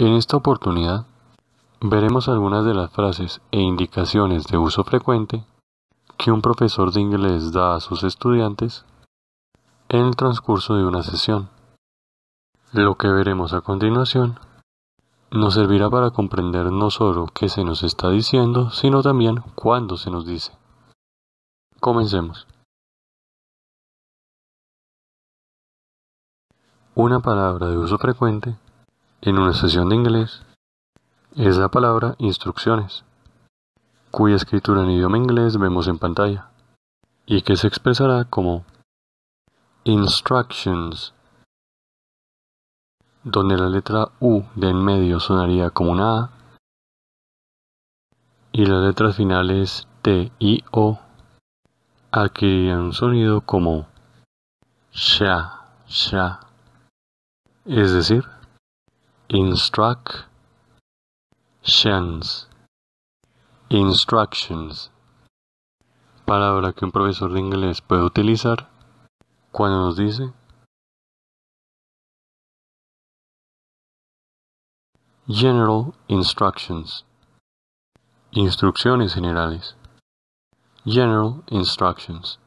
En esta oportunidad veremos algunas de las frases e indicaciones de uso frecuente que un profesor de inglés da a sus estudiantes en el transcurso de una sesión. Lo que veremos a continuación nos servirá para comprender no solo qué se nos está diciendo, sino también cuándo se nos dice. Comencemos. Una palabra de uso frecuente en una sesión de inglés es la palabra instrucciones, cuya escritura en idioma inglés vemos en pantalla, y que se expresará como instructions, donde la letra U de en medio sonaría como una A, y las letras finales T y O adquirirían un sonido como sha, sha, es decir, Instructions. Instructions. Palabra que un profesor de inglés puede utilizar cuando nos dice General Instructions. Instrucciones generales. General Instructions.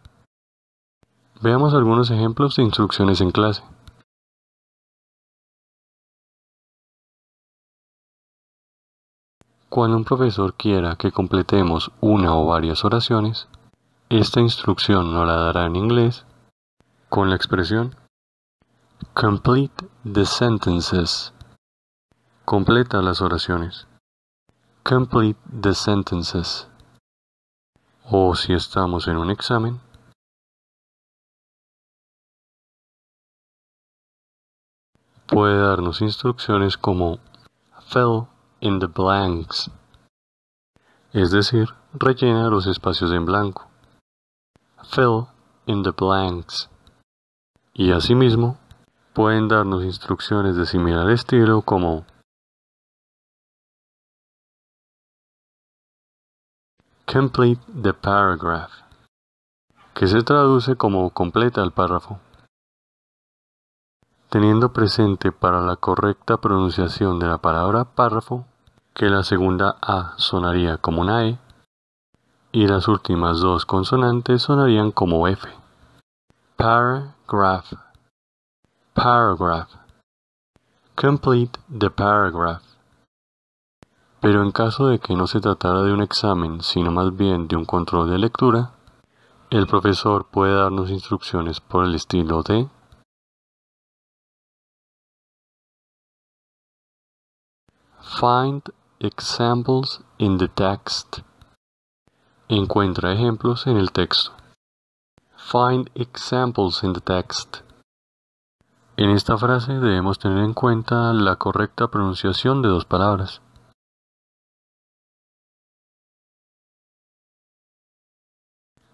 Veamos algunos ejemplos de instrucciones en clase. Cuando un profesor quiera que completemos una o varias oraciones, esta instrucción nos la dará en inglés con la expresión Complete the sentences. Completa las oraciones. Complete the sentences. O si estamos en un examen, puede darnos instrucciones como Fill in the blanks, es decir, rellena los espacios en blanco. Fill in the blanks. Y asimismo, pueden darnos instrucciones de similar estilo como Complete the paragraph, que se traduce como completa el párrafo. Teniendo presente para la correcta pronunciación de la palabra párrafo, que la segunda A sonaría como una E y las últimas dos consonantes sonarían como F. Paragraph. Paragraph. Complete the paragraph. Pero en caso de que no se tratara de un examen, sino más bien de un control de lectura, el profesor puede darnos instrucciones por el estilo de Find Examples in the text. Encuentra ejemplos en el texto. Find examples in the text. En esta frase debemos tener en cuenta la correcta pronunciación de dos palabras.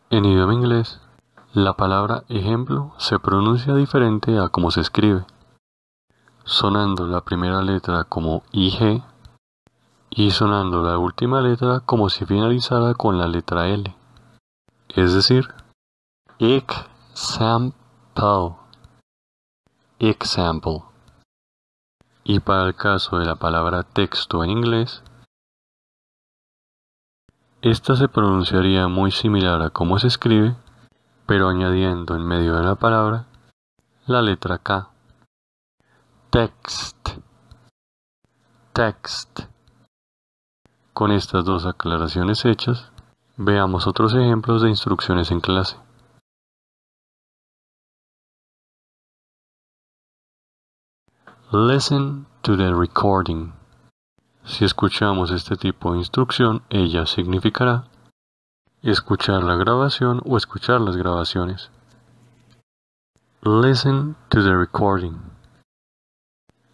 En idioma inglés, la palabra ejemplo se pronuncia diferente a como se escribe, sonando la primera letra como IG y sonando la última letra como si finalizara con la letra L. Es decir, example. Example. Y para el caso de la palabra texto en inglés, esta se pronunciaría muy similar a cómo se escribe, pero añadiendo en medio de la palabra la letra K. Text. Text. Con estas dos aclaraciones hechas, veamos otros ejemplos de instrucciones en clase. Listen to the recording. Si escuchamos este tipo de instrucción, ella significará escuchar la grabación o escuchar las grabaciones. Listen to the recording.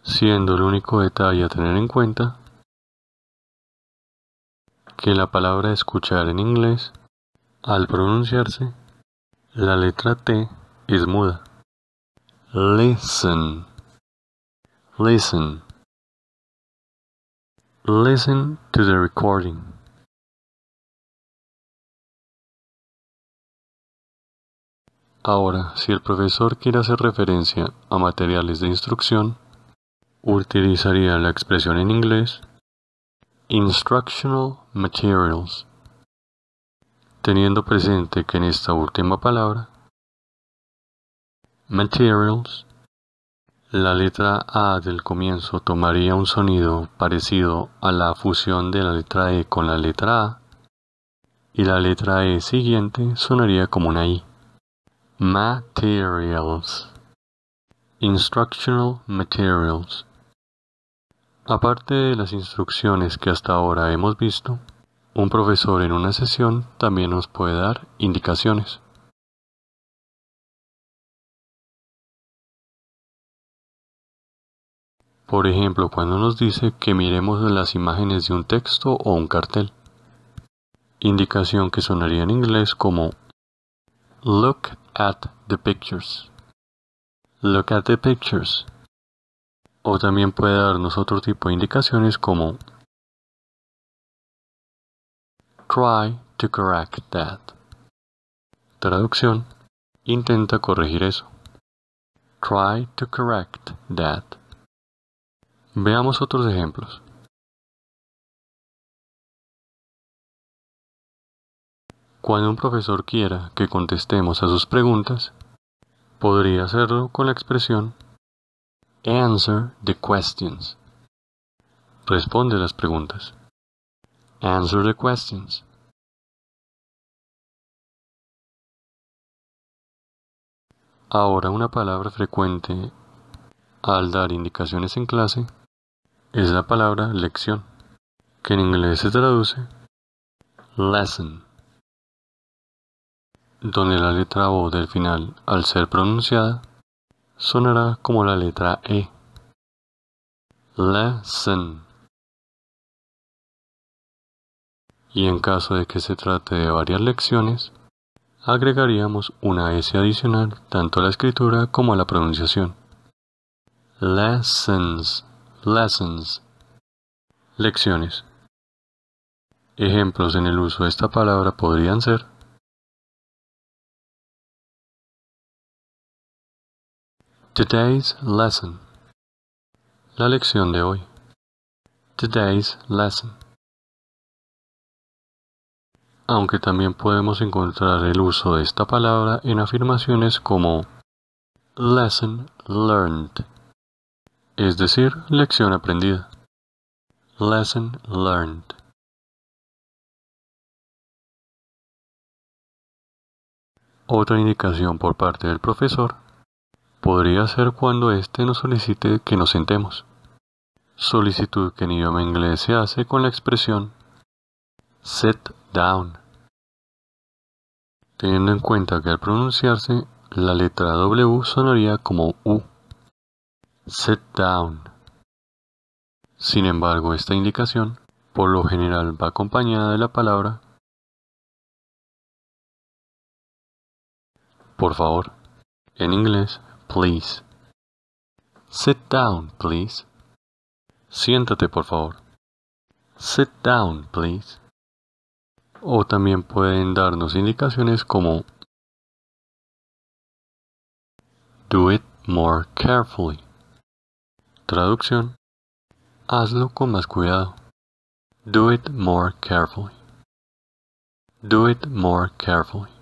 Siendo el único detalle a tener en cuenta que la palabra escuchar en inglés, al pronunciarse, la letra T es muda. Listen. Listen. Listen to the recording. Ahora, si el profesor quiere hacer referencia a materiales de instrucción, utilizaría la expresión en inglés Instructional Materials. Teniendo presente que en esta última palabra, Materials, la letra A del comienzo tomaría un sonido parecido a la fusión de la letra E con la letra A, y la letra E siguiente sonaría como una I. Materials. Instructional Materials. Aparte de las instrucciones que hasta ahora hemos visto, un profesor en una sesión también nos puede dar indicaciones. Por ejemplo, cuando nos dice que miremos las imágenes de un texto o un cartel. Indicación que sonaría en inglés como Look at the pictures. Look at the pictures o también puede darnos otro tipo de indicaciones como Try to correct that. Traducción, intenta corregir eso. Try to correct that. Veamos otros ejemplos. Cuando un profesor quiera que contestemos a sus preguntas, podría hacerlo con la expresión Answer the questions. Responde las preguntas. Answer the questions. Ahora una palabra frecuente al dar indicaciones en clase es la palabra lección, que en inglés se traduce lesson, donde la letra O del final, al ser pronunciada, sonará como la letra E. Lesson. Y en caso de que se trate de varias lecciones, agregaríamos una S adicional tanto a la escritura como a la pronunciación. Lessons. Lessons. Lecciones. Ejemplos en el uso de esta palabra podrían ser Today's lesson. La lección de hoy. Today's lesson. Aunque también podemos encontrar el uso de esta palabra en afirmaciones como lesson learned, es decir, lección aprendida. Lesson learned. Otra indicación por parte del profesor podría ser cuando éste nos solicite que nos sentemos. Solicitud que en idioma inglés se hace con la expresión Set down. Teniendo en cuenta que al pronunciarse, la letra W sonaría como U. Set down. Sin embargo, esta indicación por lo general va acompañada de la palabra por favor. En inglés, please. Sit down, please. Siéntate, por favor. Sit down, please. O también pueden darnos indicaciones como Do it more carefully. Traducción. Hazlo con más cuidado. Do it more carefully. Do it more carefully.